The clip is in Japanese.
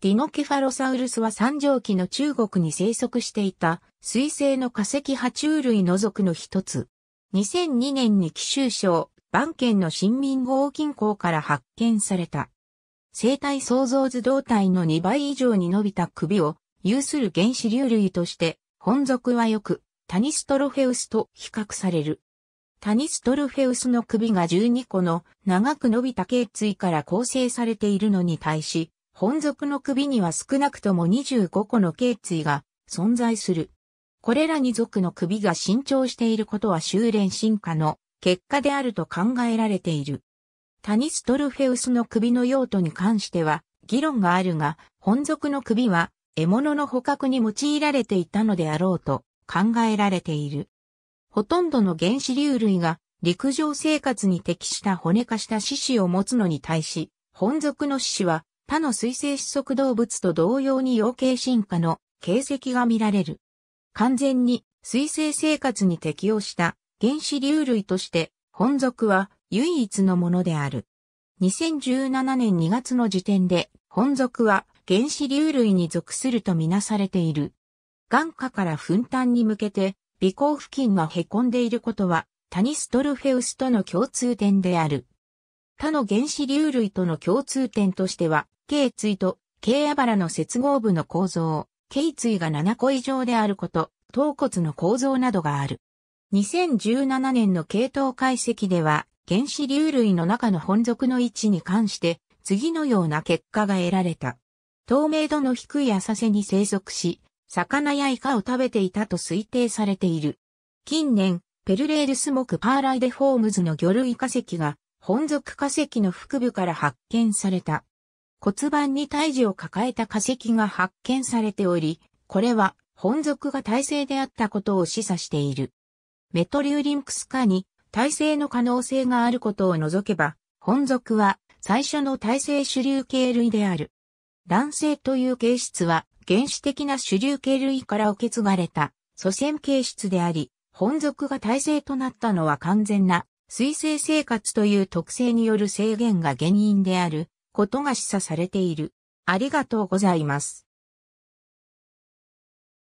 ディノケファロサウルスは三畳紀の中国に生息していた水星の化石爬虫類の属の一つ。2002年に奇州省、万県の新民号近郊から発見された。生体創造図胴体の2倍以上に伸びた首を有する原始流類として、本属はよくタニストロフェウスと比較される。タニストロフェウスの首が12個の長く伸びた頸椎から構成されているのに対し、本族の首には少なくとも25個の頸椎が存在する。これらに族の首が伸長していることは修練進化の結果であると考えられている。タニストルフェウスの首の用途に関しては議論があるが、本族の首は獲物の捕獲に用いられていたのであろうと考えられている。ほとんどの原始流類が陸上生活に適した骨化した獅子を持つのに対し、本族の獅子は他の水生子足動物と同様に養鶏進化の形跡が見られる。完全に水生生活に適応した原始流類として本属は唯一のものである。2017年2月の時点で本属は原始流類に属するとみなされている。眼下から粉炭に向けて鼻孔付近が凹んでいることはタニストルフェウスとの共通点である。他の原始流類との共通点としては、頸椎と頸あばの接合部の構造、頸椎が7個以上であること、頭骨の構造などがある。2017年の系統解析では、原子流類の中の本属の位置に関して、次のような結果が得られた。透明度の低い浅瀬に生息し、魚やイカを食べていたと推定されている。近年、ペルレールスモクパーライデフォームズの魚類化石が、本属化石の腹部から発見された。骨盤に胎児を抱えた化石が発見されており、これは本属が体制であったことを示唆している。メトリューリンクス化に体制の可能性があることを除けば、本属は最初の体制主流系類である。卵性という形質は原始的な主流系類から受け継がれた祖先形質であり、本属が体制となったのは完全な水生生活という特性による制限が原因であることが示唆されている。ありがとうございます。